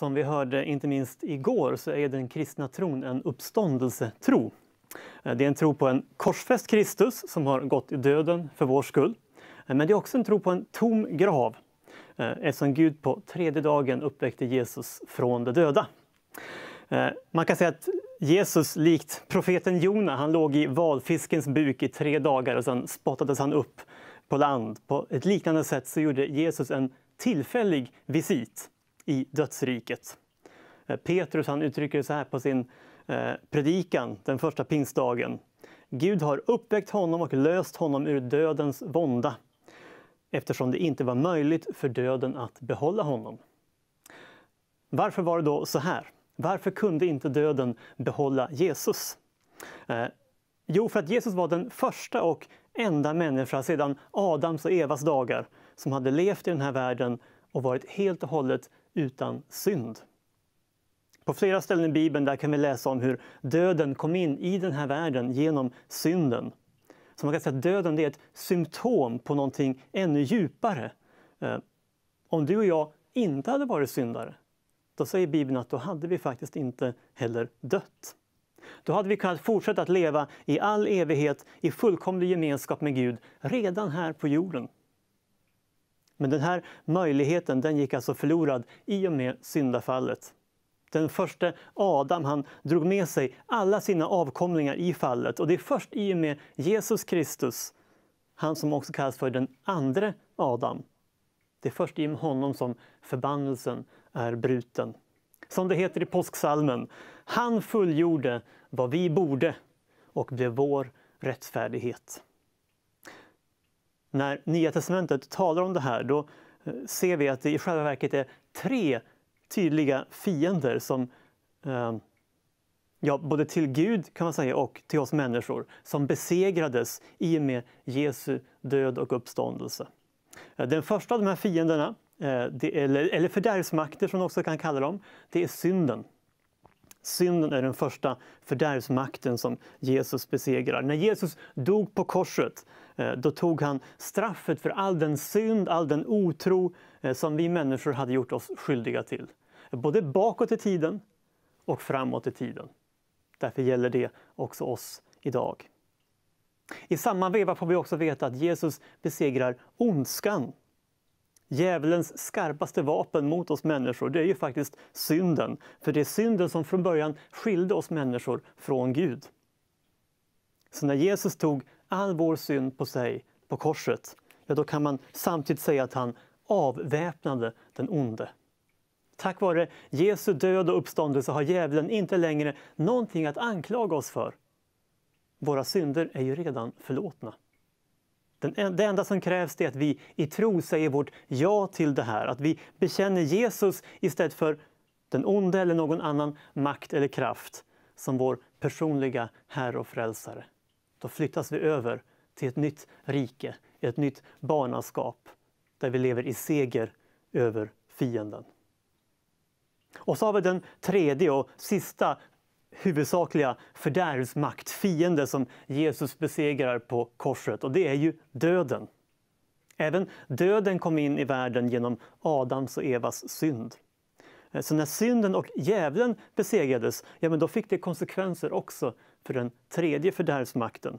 som vi hörde inte minst igår så är den kristna tron en uppståndelsetro. Eh, det är en tro på en korsfäst Kristus som har gått i döden för vår skull. Eh, men det är också en tro på en tom grav eftersom eh, Gud på tredje dagen uppväckte Jesus från de döda. Man kan säga att Jesus, likt profeten Jona, han låg i valfiskens buk i tre dagar och sen spottades han upp på land. På ett liknande sätt så gjorde Jesus en tillfällig visit i dödsriket. Eh, Petrus han uttrycker det så här på sin eh, predikan den första pingstdagen. Gud har uppväckt honom och löst honom ur dödens vånda eftersom det inte var möjligt för döden att behålla honom. Varför var det då så här? Varför kunde inte döden behålla Jesus? Eh, jo, för att Jesus var den första och enda människa sedan Adams och Evas dagar som hade levt i den här världen och varit helt och hållet utan synd. På flera ställen i Bibeln där kan vi läsa om hur döden kom in i den här världen genom synden. Så man kan säga att döden är ett symptom på någonting ännu djupare. Eh, om du och jag inte hade varit syndare, då säger Bibeln att då hade vi faktiskt inte heller dött. Då hade vi kunnat fortsätta att leva i all evighet i fullkomlig gemenskap med Gud redan här på jorden. Men den här möjligheten den gick alltså förlorad i och med syndafallet. Den första Adam han drog med sig alla sina avkomlingar i fallet och det är först i och med Jesus Kristus, han som också kallas för den andra Adam. Det är först i och med honom som förbannelsen är bruten. Som det heter i påsksalmen, han fullgjorde vad vi borde och blev vår rättfärdighet när Nya testamentet talar om det här då eh, ser vi att det i själva verket är tre tydliga fiender som eh, ja, både till Gud kan man säga och till oss människor som besegrades i och med Jesu död och uppståndelse. Eh, den första av de här fienderna, eller fördärvsmakter som man också kan kalla dem, det är synden. Synden är den första fördärvsmakten som Jesus besegrar. När Jesus dog på korset Eh, då tog han straffet för all den synd, all den otro eh, som vi människor hade gjort oss skyldiga till. Både bakåt i tiden och framåt i tiden. Därför gäller det också oss idag. I samma veva får vi också veta att Jesus besegrar ondskan. Djävulens skarpaste vapen mot oss människor det är ju faktiskt synden. För det är synden som från början skilde oss människor från Gud. Så när Jesus tog all vår synd på sig på korset, ja, då kan man samtidigt säga att han avväpnade den onde. Tack vare Jesu död och uppståndelse har djävulen inte längre någonting att anklaga oss för. Våra synder är ju redan förlåtna. det enda som krävs är att vi i tro säger vårt ja till det här, att vi bekänner Jesus istället för den onde eller någon annan makt eller kraft som vår personliga Herre och Frälsare då flyttas vi över till ett nytt rike, ett nytt barnaskap där vi lever i seger över fienden. Och så har vi den tredje och sista huvudsakliga fördärvsmakt, fiende som Jesus besegrar på korset och det är ju döden. Även döden kom in i världen genom Adams och Evas synd. Så när synden och djävulen besegrades, ja men då fick det konsekvenser också för den tredje fördärvsmakten.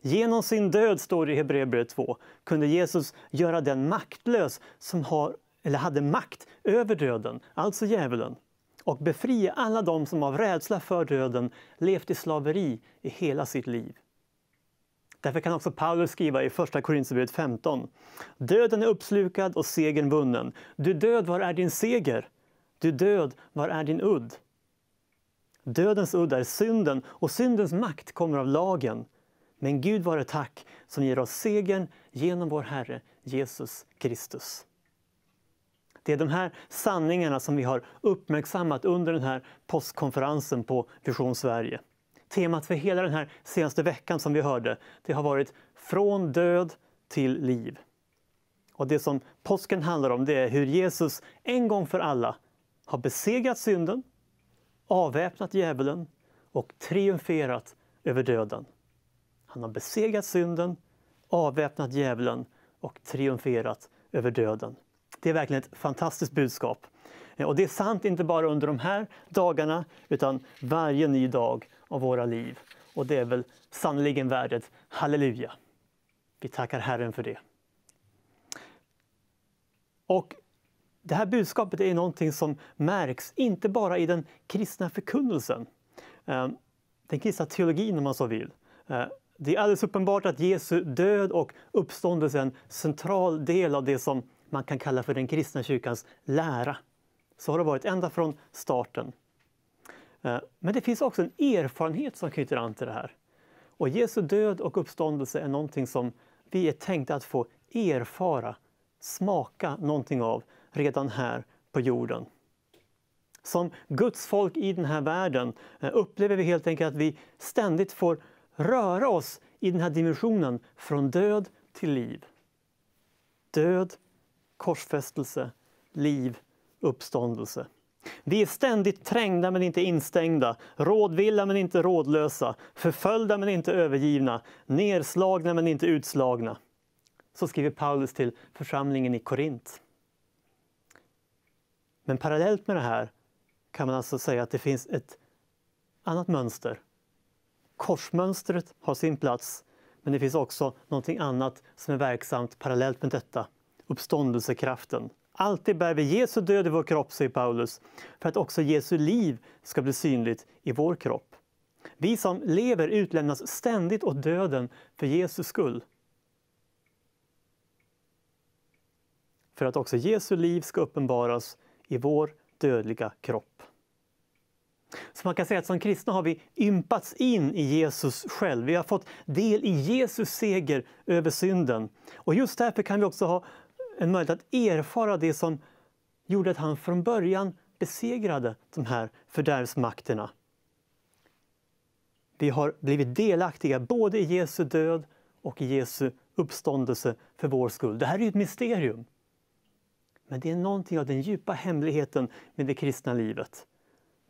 Genom sin död, står det i Hebreerbrevet 2, kunde Jesus göra den maktlös som har, eller hade makt över döden, alltså djävulen och befria alla dem som av rädsla för döden levt i slaveri i hela sitt liv. Därför kan också Paulus skriva i Första Korinthierbrevet 15. Döden är uppslukad och segern vunnen. Du död, var är din seger? Du död, var är din udd? Dödens udd är synden och syndens makt kommer av lagen. Men Gud vare tack som ger oss segern genom vår Herre Jesus Kristus. Det är de här sanningarna som vi har uppmärksammat under den här postkonferensen på Vision Sverige. Temat för hela den här senaste veckan som vi hörde, det har varit Från död till liv. Och det som påsken handlar om det är hur Jesus en gång för alla har besegrat synden, avväpnat djävulen och triumferat över döden. Han har besegrat synden, avväpnat djävulen och triumferat över döden. Det är verkligen ett fantastiskt budskap. Eh, och det är sant inte bara under de här dagarna, utan varje ny dag av våra liv. Och det är väl sannerligen värdet halleluja. Vi tackar Herren för det. Och det här budskapet är någonting som märks inte bara i den kristna förkunnelsen, eh, den kristna teologin om man så vill. Eh, det är alldeles uppenbart att Jesu död och uppståndelse är en central del av det som man kan kalla för den kristna kyrkans lära. Så har det varit ända från starten. Eh, men det finns också en erfarenhet som knyter an till det här. Och Jesu död och uppståndelse är någonting som vi är tänkta att få erfara, smaka någonting av redan här på jorden. Som Guds folk i den här världen eh, upplever vi helt enkelt att vi ständigt får röra oss i den här dimensionen från död till liv. Död, korsfästelse, liv, uppståndelse. Vi är ständigt trängda men inte instängda, rådvilla men inte rådlösa, förföljda men inte övergivna, nerslagna men inte utslagna. Så skriver Paulus till församlingen i Korint. Men parallellt med det här kan man alltså säga att det finns ett annat mönster. Korsmönstret har sin plats, men det finns också någonting annat som är verksamt parallellt med detta, uppståndelsekraften. Alltid bär vi Jesu död i vår kropp, säger Paulus, för att också Jesu liv ska bli synligt i vår kropp. Vi som lever utlämnas ständigt åt döden för Jesu skull. För att också Jesu liv ska uppenbaras i vår dödliga kropp. Så man kan säga att som kristna har vi ympats in i Jesus själv. Vi har fått del i Jesus seger över synden. Och just därför kan vi också ha en möjlighet att erfara det som gjorde att han från början besegrade de här fördärvsmakterna. Vi har blivit delaktiga både i Jesu död och i Jesu uppståndelse för vår skull. Det här är ett mysterium. Men det är någonting av den djupa hemligheten med det kristna livet.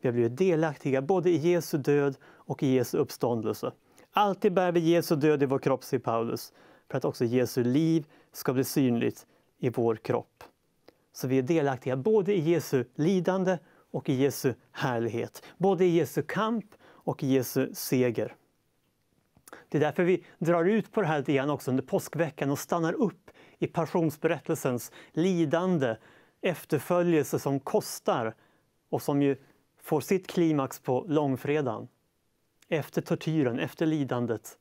Vi har blivit delaktiga både i Jesu död och i Jesu uppståndelse. Alltid bär vi Jesu död i vår kropp, säger Paulus, för att också Jesu liv ska bli synligt i vår kropp. Så vi är delaktiga både i Jesu lidande och i Jesu härlighet. Både i Jesu kamp och i Jesu seger. Det är därför vi drar ut på det här lite grann också under påskveckan och stannar upp i passionsberättelsens lidande, efterföljelse som kostar och som ju får sitt klimax på långfredagen. Efter tortyren, efter lidandet,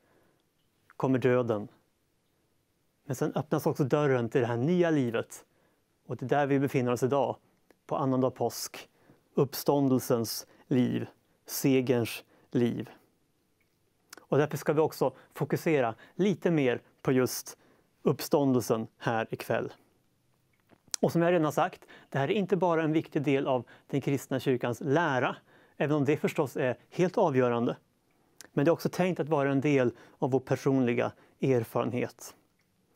kommer döden. Men sen öppnas också dörren till det här nya livet. Och det är där vi befinner oss idag, på annandag påsk. Uppståndelsens liv, segerns liv. Och därför ska vi också fokusera lite mer på just uppståndelsen här ikväll. Och som jag redan sagt, det här är inte bara en viktig del av den kristna kyrkans lära, även om det förstås är helt avgörande. Men det är också tänkt att vara en del av vår personliga erfarenhet.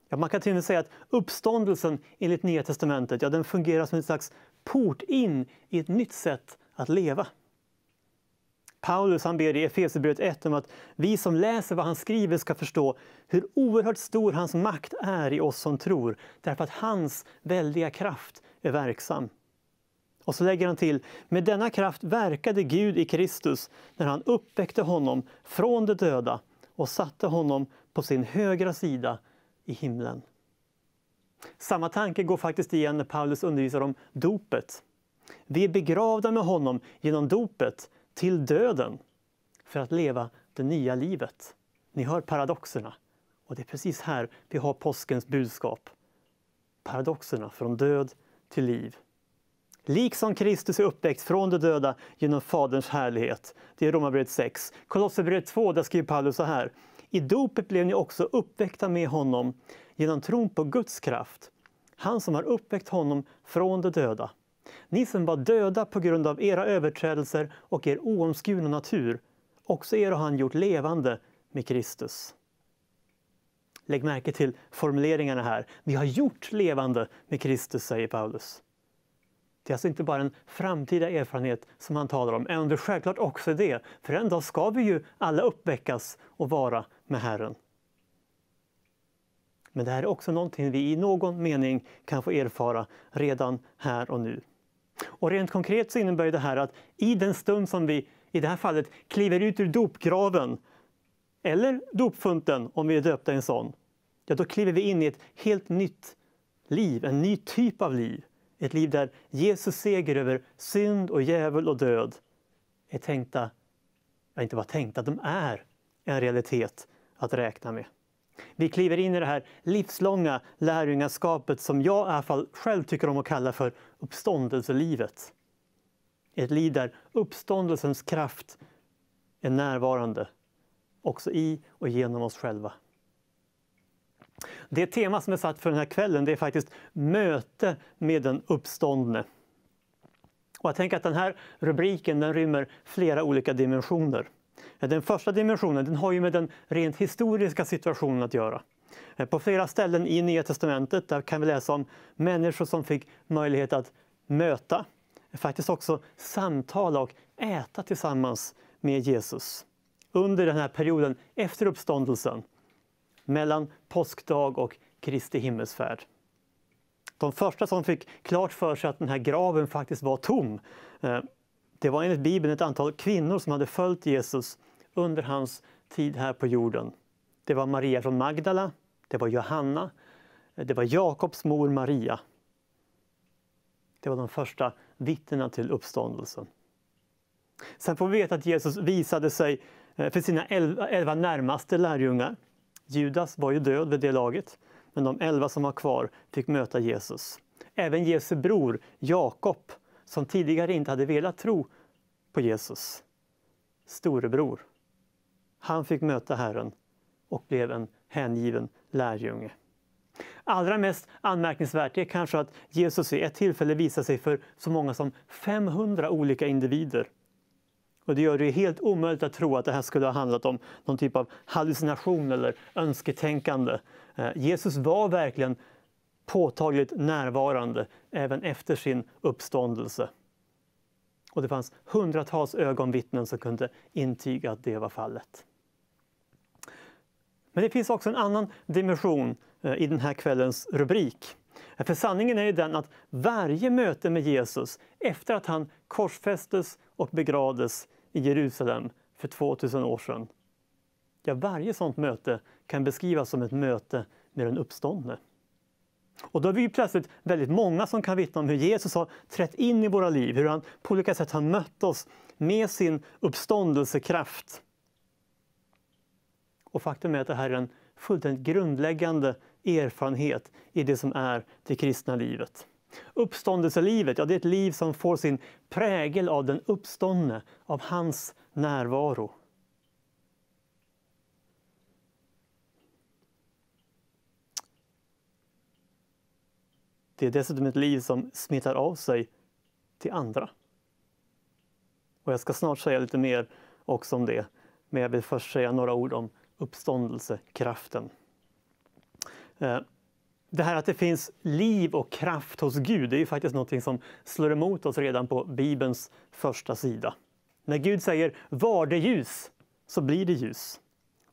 Ja, man kan till och med säga att uppståndelsen enligt Nya Testamentet ja, den fungerar som en slags port in i ett nytt sätt att leva. Paulus han ber i Efesierbrevet 1 om att vi som läser vad han skriver ska förstå hur oerhört stor hans makt är i oss som tror, därför att hans väldiga kraft är verksam. Och så lägger han till, med denna kraft verkade Gud i Kristus när han uppväckte honom från de döda och satte honom på sin högra sida i himlen. Samma tanke går faktiskt igen när Paulus undervisar om dopet. Vi är begravda med honom genom dopet till döden för att leva det nya livet. Ni hör paradoxerna. Och det är precis här vi har påskens budskap. Paradoxerna från död till liv. Liksom Kristus är uppväckt från de döda genom Faderns härlighet. Det är Romarbrevet 6. Kolosserbrevet 2, där skriver Paulus så här. I dopet blev ni också uppväckta med honom genom tron på Guds kraft, han som har uppväckt honom från de döda. Ni som var döda på grund av era överträdelser och er oomskurna natur, också er har han gjort levande med Kristus. Lägg märke till formuleringarna här. Vi har gjort levande med Kristus, säger Paulus. Det är alltså inte bara en framtida erfarenhet som han talar om, även om det självklart också är det. För en dag ska vi ju alla uppväckas och vara med Herren. Men det här är också någonting vi i någon mening kan få erfara redan här och nu. Och rent konkret så innebär det här att i den stund som vi i det här fallet kliver ut ur dopgraven eller dopfunten om vi är döpta i en sån, ja, då kliver vi in i ett helt nytt liv, en ny typ av liv. Ett liv där Jesus seger över synd och djävul och död är tänkta, ja, inte bara tänkta, de är en realitet att räkna med. Vi kliver in i det här livslånga lärjungaskapet som jag i alla fall själv tycker om att kalla för uppståndelselivet. Ett liv där uppståndelsens kraft är närvarande, också i och genom oss själva. Det tema som är satt för den här kvällen det är faktiskt möte med den uppståndne. Och jag tänker att den här rubriken den rymmer flera olika dimensioner. Eh, den första dimensionen den har ju med den rent historiska situationen att göra. Eh, på flera ställen i Nya testamentet där kan vi läsa om människor som fick möjlighet att möta, faktiskt också samtala och äta tillsammans med Jesus under den här perioden efter uppståndelsen, mellan påskdag och Kristi himmelsfärd. De första som fick klart för sig att den här graven faktiskt var tom eh, det var enligt Bibeln ett antal kvinnor som hade följt Jesus under hans tid här på jorden. Det var Maria från Magdala, det var Johanna, det var Jakobs mor Maria. Det var de första vittnena till uppståndelsen. Sen får vi veta att Jesus visade sig eh, för sina elva, elva närmaste lärjungar. Judas var ju död vid det laget, men de elva som var kvar fick möta Jesus. Även Jesu bror Jakob som tidigare inte hade velat tro på Jesus. Storebror. Han fick möta Herren och blev en hängiven lärjunge. Allra mest anmärkningsvärt är kanske att Jesus vid ett tillfälle visar sig för så många som 500 olika individer. Och Det gör det helt omöjligt att tro att det här skulle ha handlat om någon typ av hallucination eller önsketänkande. Eh, Jesus var verkligen påtagligt närvarande även efter sin uppståndelse. Och det fanns hundratals ögonvittnen som kunde intyga att det var fallet. Men det finns också en annan dimension eh, i den här kvällens rubrik. För sanningen är ju den att varje möte med Jesus efter att han korsfästes och begravdes i Jerusalem för 2000 år sedan, ja, varje sådant möte kan beskrivas som ett möte med den uppståndne. Och då är vi plötsligt väldigt många som kan vittna om hur Jesus har trätt in i våra liv, hur han på olika sätt har mött oss med sin uppståndelsekraft. Och faktum är att det här är en fullständigt grundläggande erfarenhet i det som är det kristna livet. Uppståndelselivet, ja, det är ett liv som får sin prägel av den uppståndne, av hans närvaro. Det är dessutom ett liv som smittar av sig till andra. Och jag ska snart säga lite mer också om det, men jag vill först säga några ord om uppståndelsekraften. Eh, det här att det finns liv och kraft hos Gud det är ju faktiskt något som slår emot oss redan på Bibelns första sida. När Gud säger ”var det ljus” så blir det ljus.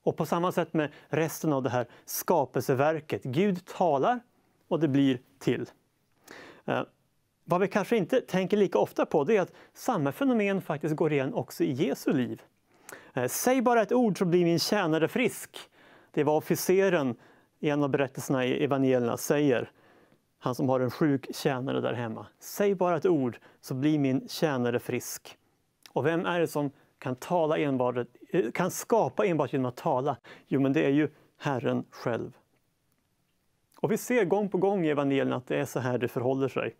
Och på samma sätt med resten av det här skapelseverket. Gud talar och det blir till. Eh, vad vi kanske inte tänker lika ofta på det är att samma fenomen faktiskt går igen också i Jesu liv. Eh, säg bara ett ord så blir min tjänare frisk. Det var officeren i en av berättelserna i evangelierna säger, han som har en sjuk tjänare där hemma. Säg bara ett ord så blir min tjänare frisk. Och vem är det som kan, tala enbart, eh, kan skapa enbart genom att tala? Jo, men det är ju Herren själv. Och vi ser gång på gång i evangelierna att det är så här det förhåller sig.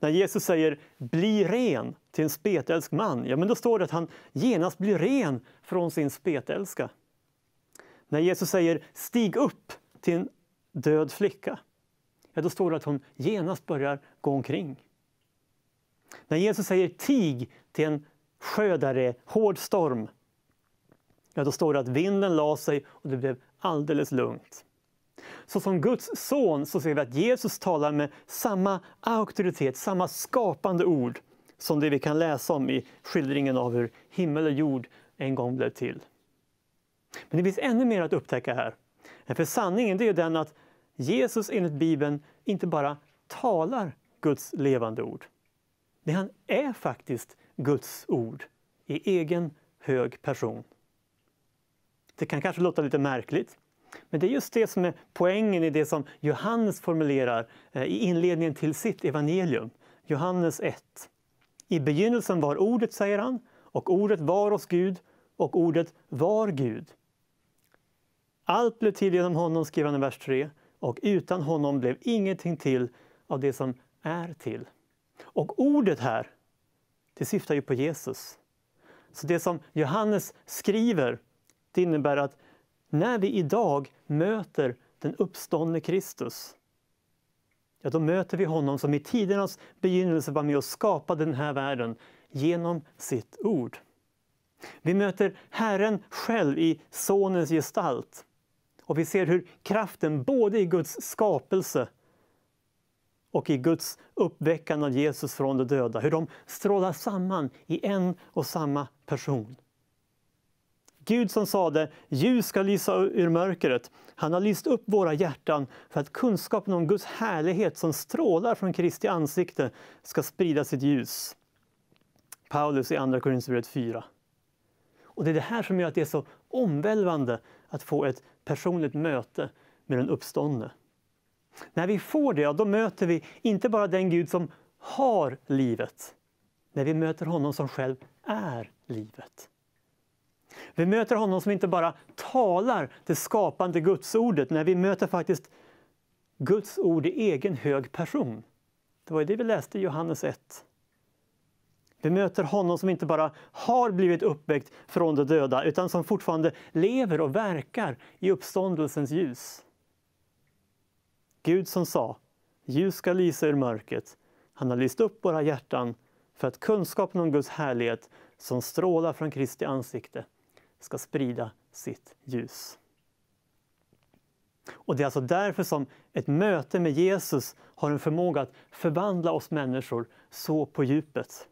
När Jesus säger ”bli ren” till en spetälsk man, ja men då står det att han genast blir ren från sin spetälska. När Jesus säger ”stig upp” till en död flicka, ja då står det att hon genast börjar gå omkring. När Jesus säger ”tig” till en sjö där det är hård storm, ja då står det att vinden la sig och det blev alldeles lugnt. Så som Guds son så ser vi att Jesus talar med samma auktoritet, samma skapande ord som det vi kan läsa om i skildringen av hur himmel och jord en gång blev till. Men det finns ännu mer att upptäcka här. För sanningen är den att Jesus enligt Bibeln inte bara talar Guds levande ord. Men han är faktiskt Guds ord i egen hög person. Det kan kanske låta lite märkligt, men det är just det som är poängen i det som Johannes formulerar eh, i inledningen till sitt evangelium, Johannes 1. I begynnelsen var Ordet, säger han, och Ordet var hos Gud, och Ordet var Gud. Allt blev till genom honom, skriver han i vers 3, och utan honom blev ingenting till av det som är till. Och ordet här, det syftar ju på Jesus. Så det som Johannes skriver, det innebär att när vi idag möter den uppståndne Kristus, ja, då möter vi honom som i tidernas begynnelse var med och skapade den här världen genom sitt ord. Vi möter Herren själv i Sonens gestalt och vi ser hur kraften både i Guds skapelse och i Guds uppväckande av Jesus från de döda, hur de strålar samman i en och samma person. Gud som sade ljus ska lysa ur mörkret. Han har lyst upp våra hjärtan för att kunskapen om Guds härlighet som strålar från Kristi ansikte ska sprida sitt ljus. Paulus i Andra Korinthierbrevet 4. Och det är det här som gör att det är så omvälvande att få ett personligt möte med den uppståndne. När vi får det, då möter vi inte bara den Gud som har livet, när vi möter honom som själv är livet. Vi möter honom som inte bara talar det skapande gudsordet, nej, vi möter faktiskt Guds ord i egen hög person. Det var det vi läste i Johannes 1. Vi möter honom som inte bara har blivit uppväckt från de döda, utan som fortfarande lever och verkar i uppståndelsens ljus. Gud som sa, ljus ska lysa ur mörkret. Han har lyst upp våra hjärtan för att kunskapen om Guds härlighet som strålar från Kristi ansikte ska sprida sitt ljus. Och Det är alltså därför som ett möte med Jesus har en förmåga att förvandla oss människor så på djupet.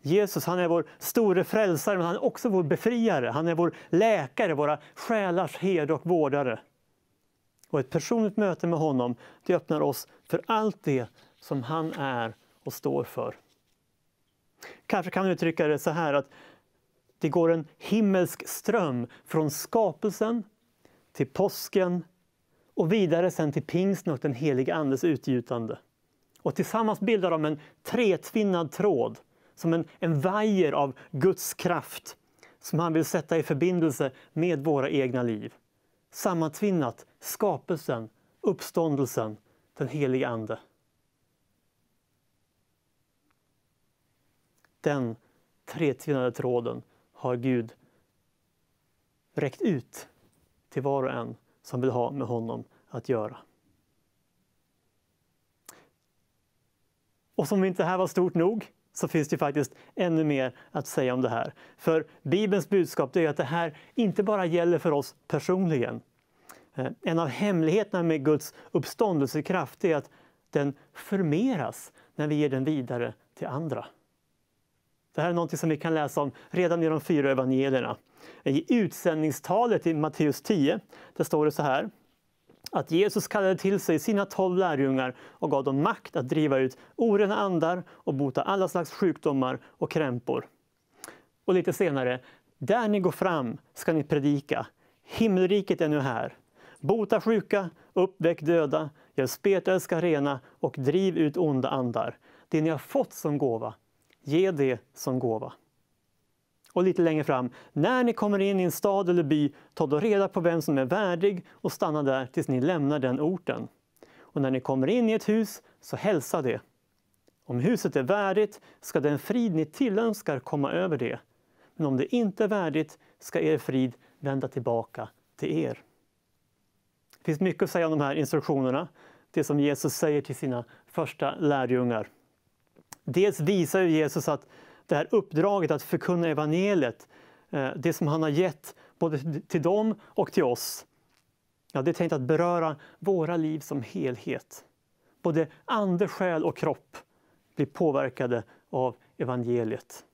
Jesus han är vår store frälsare, men han är också vår befriare. Han är vår läkare, våra själars herde och vårdare. Och ett personligt möte med honom det öppnar oss för allt det som han är och står för. Kanske kan vi uttrycka det så här att det går en himmelsk ström från skapelsen till påsken och vidare sen till pingsten och den helige Andes utgjutande. Och tillsammans bildar de en tretvinnad tråd, som en, en vajer av Guds kraft som han vill sätta i förbindelse med våra egna liv. Sammantvinnat skapelsen, uppståndelsen, den helige Ande. Den tretvinnade tråden har Gud räckt ut till var och en som vill ha med honom att göra. Och som inte det här var stort nog så finns det faktiskt ännu mer att säga om det här. För Bibelns budskap är att det här inte bara gäller för oss personligen. Eh, en av hemligheterna med Guds uppståndelsekraft är att den förmeras när vi ger den vidare till andra. Det här är något som vi kan läsa om redan i de fyra evangelierna. I utsändningstalet i Matteus 10 där står det så här att Jesus kallade till sig sina tolv lärjungar och gav dem makt att driva ut orena andar och bota alla slags sjukdomar och krämpor. Och lite senare, där ni går fram ska ni predika. Himmelriket är nu här. Bota sjuka, uppväck döda, gör spetälska rena och driv ut onda andar. Det ni har fått som gåva, ge det som gåva. Och lite längre fram, när ni kommer in i en stad eller by, ta då reda på vem som är värdig och stanna där tills ni lämnar den orten. Och när ni kommer in i ett hus, så hälsa det. Om huset är värdigt ska den frid ni tillönskar komma över det. Men om det inte är värdigt ska er frid vända tillbaka till er. Det finns mycket att säga om de här instruktionerna, det som Jesus säger till sina första lärjungar. Dels visar Jesus att det här uppdraget att förkunna evangeliet, eh, det som han har gett både till dem och till oss, ja, det är tänkt att beröra våra liv som helhet. Både ande, själ och kropp blir påverkade av evangeliet.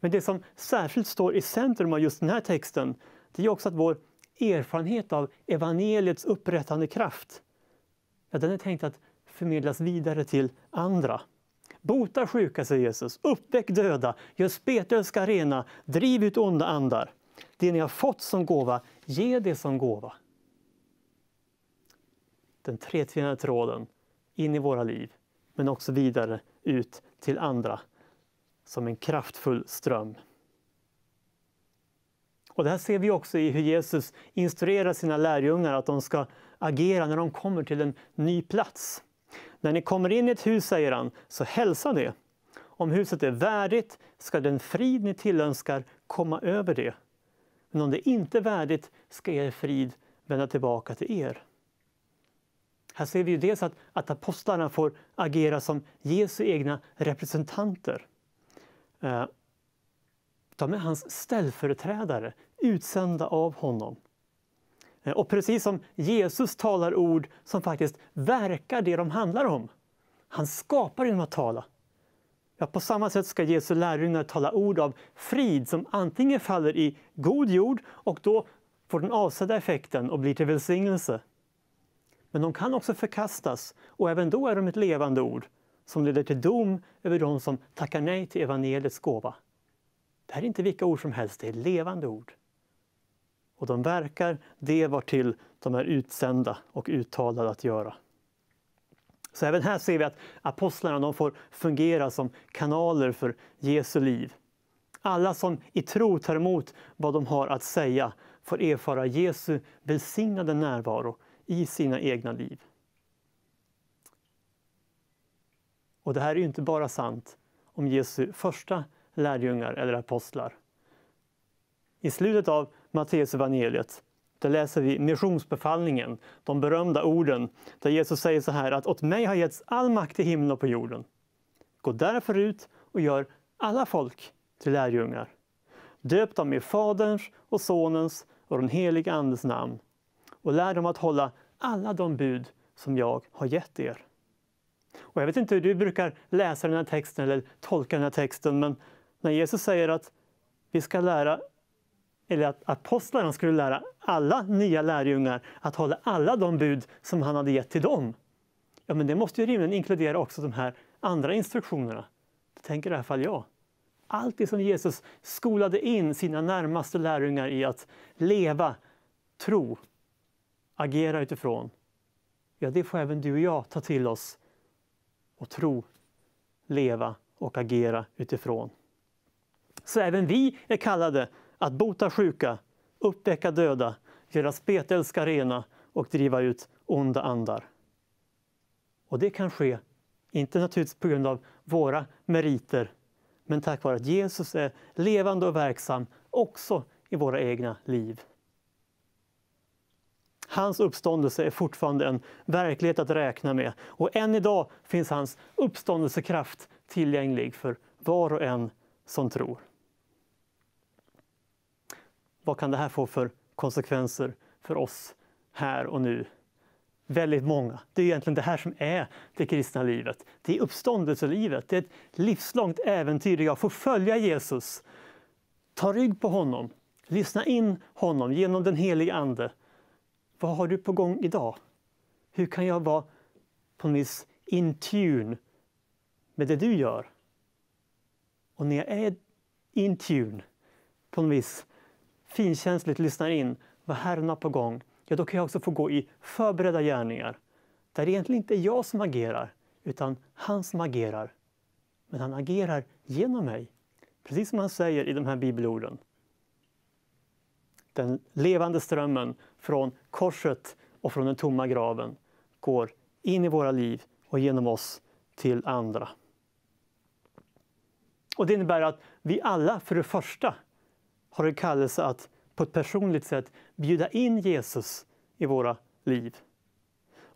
Men det som särskilt står i centrum av just den här texten, det är också att vår erfarenhet av evangeliets upprättande kraft, ja, den är tänkt att förmedlas vidare till andra. Bota sjuka, säger Jesus. Uppväck döda, gör spetälska rena, driv ut onda andar. Det ni har fått som gåva, ge det som gåva. Den tretvinade tråden in i våra liv, men också vidare ut till andra som en kraftfull ström. Och det här ser vi också i hur Jesus instruerar sina lärjungar att de ska agera när de kommer till en ny plats. När ni kommer in i ett hus, säger han, så hälsa det. Om huset är värdigt ska den frid ni tillönskar komma över det. Men om det inte är värdigt ska er frid vända tillbaka till er. Här ser vi ju dels att, att apostlarna får agera som Jesu egna representanter. Eh, de är hans ställföreträdare, utsända av honom. Eh, och precis som Jesus talar ord som faktiskt verkar det de handlar om. Han skapar genom att tala. Ja, på samma sätt ska Jesu lärjungar tala ord av frid som antingen faller i god jord och då får den avsedda effekten och blir till välsignelse. Men de kan också förkastas och även då är de ett levande ord som leder till dom över de som tackar nej till evangeliets gåva. Det här är inte vilka ord som helst, det är levande ord och de verkar det var till de är utsända och uttalade att göra. Så även här ser vi att apostlarna de får fungera som kanaler för Jesu liv. Alla som i tro tar emot vad de har att säga får erfara Jesu välsignade närvaro i sina egna liv. Och det här är inte bara sant om Jesu första lärjungar eller apostlar. I slutet av Matteus evangeliet. Där läser vi missionsbefallningen, de berömda orden, där Jesus säger så här att åt mig har getts all makt i himlen och på jorden. Gå därför ut och gör alla folk till lärjungar. Döp dem i Faderns och Sonens och den helige Andes namn och lär dem att hålla alla de bud som jag har gett er. Och jag vet inte hur du brukar läsa den här texten eller tolka den här texten, men när Jesus säger att vi ska lära eller att apostlarna skulle lära alla nya lärjungar att hålla alla de bud som han hade gett till dem. Ja, men det måste ju rimligen inkludera också de här andra instruktionerna. Det tänker i alla fall jag. Allt det som Jesus skolade in sina närmaste lärjungar i att leva, tro, agera utifrån. Ja, det får även du och jag ta till oss och tro, leva och agera utifrån. Så även vi är kallade att bota sjuka, uppväcka döda, göra spetälska rena och driva ut onda andar. Och det kan ske, inte naturligtvis på grund av våra meriter, men tack vare att Jesus är levande och verksam också i våra egna liv. Hans uppståndelse är fortfarande en verklighet att räkna med och än idag finns hans uppståndelsekraft tillgänglig för var och en som tror. Vad kan det här få för konsekvenser för oss här och nu? Väldigt många. Det är egentligen det här som är det kristna livet. Det är uppståndelselivet. Det är ett livslångt äventyr där jag får följa Jesus, ta rygg på honom, lyssna in honom genom den helige Ande. Vad har du på gång idag? Hur kan jag vara på något vis in tune med det du gör? Och när jag är in tune på något vis finkänsligt lyssnar in vad Herren har på gång, ja, då kan jag också få gå i förberedda gärningar. Där det egentligen inte är jag som agerar, utan han som agerar. Men han agerar genom mig, precis som han säger i de här bibelorden. Den levande strömmen från korset och från den tomma graven går in i våra liv och genom oss till andra. Och Det innebär att vi alla, för det första, har en kallelse att på ett personligt sätt bjuda in Jesus i våra liv.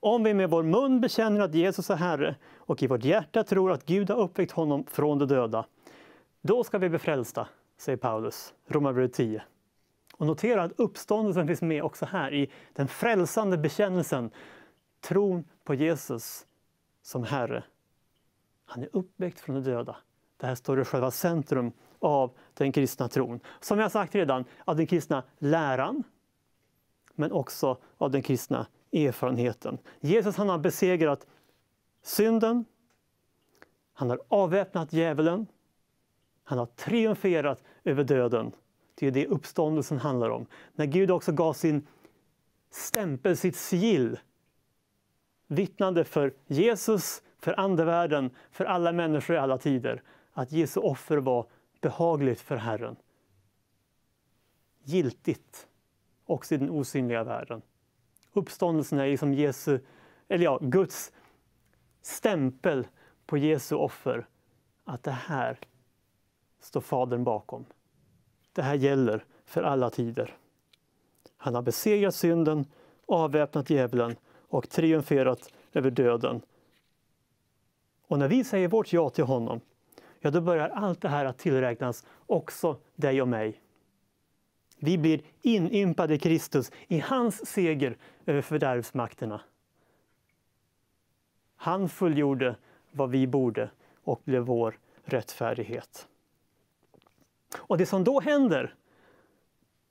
Om vi med vår mun bekänner att Jesus är Herre och i vårt hjärta tror att Gud har uppväckt honom från de döda, då ska vi bli frälsta, säger Paulus, Romarbrevet 10. Och notera att uppståndelsen finns med också här i den frälsande bekännelsen, tron på Jesus som Herre. Han är uppväckt från de döda. Det här står i själva centrum av den kristna tron. Som jag sagt redan, av den kristna läran, men också av den kristna erfarenheten. Jesus han har besegrat synden, han har avväpnat djävulen, han har triumferat över döden. Det är det uppståndelsen handlar om. När Gud också gav sin stämpel, sitt sigill, vittnande för Jesus, för andevärlden, för alla människor i alla tider, att Jesu offer var behagligt för Herren. Giltigt också i den osynliga världen. Uppståndelsen är liksom Jesu, eller ja, Guds stämpel på Jesu offer. Att det här står Fadern bakom. Det här gäller för alla tider. Han har besegrat synden, avväpnat djävulen och triumferat över döden. Och när vi säger vårt ja till honom ja då börjar allt det här att tillräknas också dig och mig. Vi blir inympade i Kristus, i hans seger över fördärvsmakterna. Han fullgjorde vad vi borde och blev vår rättfärdighet. Och det som då händer,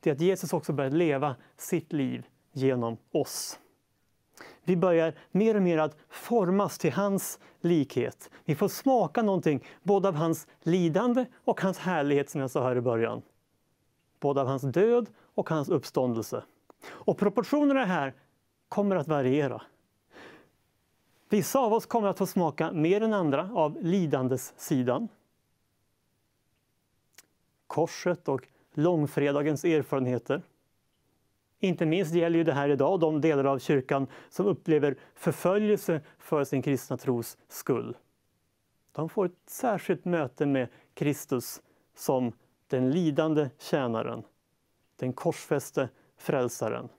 är att Jesus också börjar leva sitt liv genom oss vi börjar mer och mer att formas till hans likhet. Vi får smaka någonting både av hans lidande och hans härlighet som jag sa här i början. Både av hans död och hans uppståndelse. Och proportionerna här kommer att variera. Vissa av oss kommer att få smaka mer än andra av lidandes sidan. Korset och långfredagens erfarenheter. Inte minst gäller ju det här idag de delar av kyrkan som upplever förföljelse för sin kristna tros skull. De får ett särskilt möte med Kristus som den lidande tjänaren, den korsfäste frälsaren.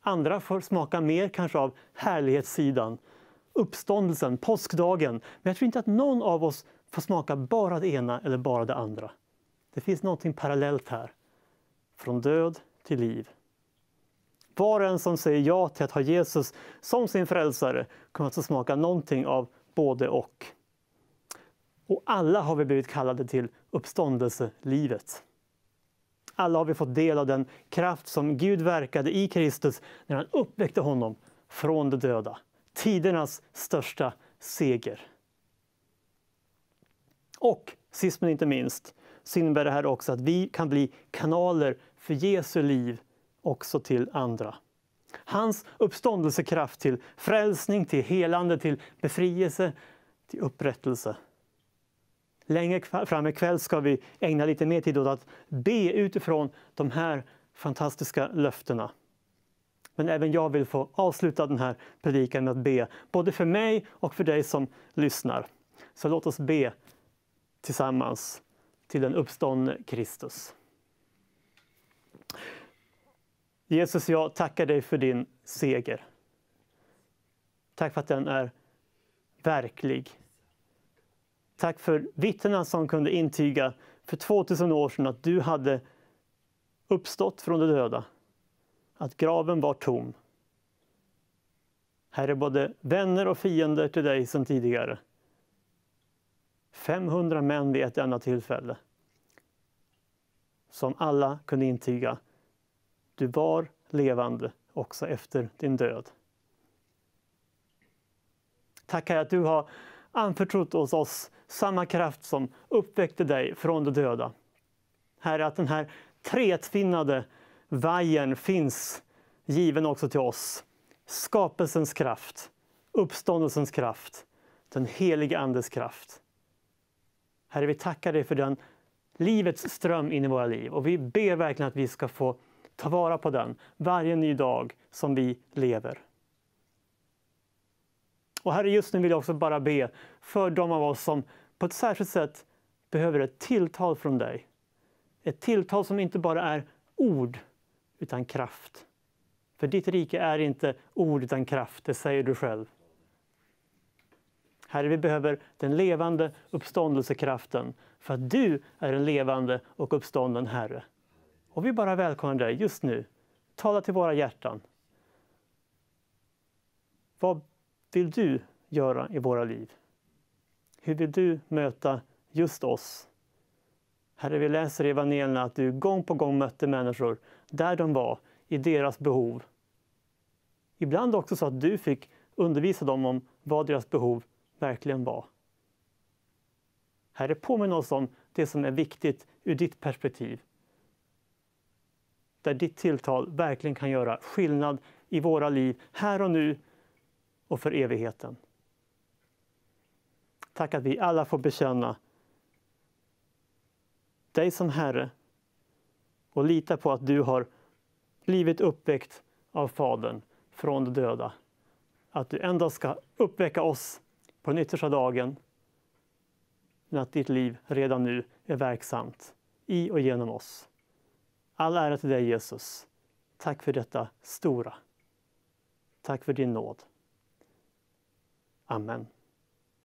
Andra får smaka mer kanske av härlighetssidan, uppståndelsen, påskdagen. Men jag tror inte att någon av oss får smaka bara det ena eller bara det andra. Det finns någonting parallellt här. Från död till liv. Var och en som säger ja till att ha Jesus som sin frälsare kommer att få smaka någonting av både och. Och alla har vi blivit kallade till uppståndelselivet. Alla har vi fått del av den kraft som Gud verkade i Kristus när han uppväckte honom från de döda. Tidernas största seger. Och sist men inte minst så innebär det här också att vi kan bli kanaler för Jesu liv också till andra. Hans uppståndelsekraft till frälsning, till helande, till befrielse, till upprättelse. Längre fram ikväll ska vi ägna lite mer tid åt att be utifrån de här fantastiska löftena. Men även jag vill få avsluta den här predikan med att be, både för mig och för dig som lyssnar. Så låt oss be tillsammans till den uppståndne Kristus. Jesus, jag tackar dig för din seger. Tack för att den är verklig. Tack för vittnena som kunde intyga för 2000 år sedan att du hade uppstått från de döda, att graven var tom. Här är både vänner och fiender till dig som tidigare. 500 män vid ett enda tillfälle som alla kunde intyga. Du var levande också efter din död. Tack Herre att du har anförtrott oss, oss samma kraft som uppväckte dig från de döda. Herre, att den här tretvinnade vajern finns given också till oss. Skapelsens kraft, uppståndelsens kraft, den helige Andes kraft. Herre, vi tackar dig för den livets ström in i våra liv. Och vi ber verkligen att vi ska få ta vara på den varje ny dag som vi lever. Och Herre, just nu vill jag också bara be för de av oss som på ett särskilt sätt behöver ett tilltal från dig. Ett tilltal som inte bara är ord, utan kraft. För ditt rike är inte ord utan kraft, det säger du själv. Herre, vi behöver den levande uppståndelsekraften för att du är en levande och uppstånden Herre. Och vi bara välkomnar dig just nu. Tala till våra hjärtan. Vad vill du göra i våra liv? Hur vill du möta just oss? Herre, vi läser i evangelierna att du gång på gång mötte människor där de var, i deras behov. Ibland också så att du fick undervisa dem om vad deras behov verkligen var. Herre, påminn oss om det som är viktigt ur ditt perspektiv. Där ditt tilltal verkligen kan göra skillnad i våra liv här och nu och för evigheten. Tack att vi alla får bekänna dig som Herre och lita på att du har blivit uppväckt av Fadern från de döda. Att du en dag ska uppväcka oss på den yttersta dagen men att ditt liv redan nu är verksamt i och genom oss. All ära till dig Jesus. Tack för detta stora. Tack för din nåd. Amen.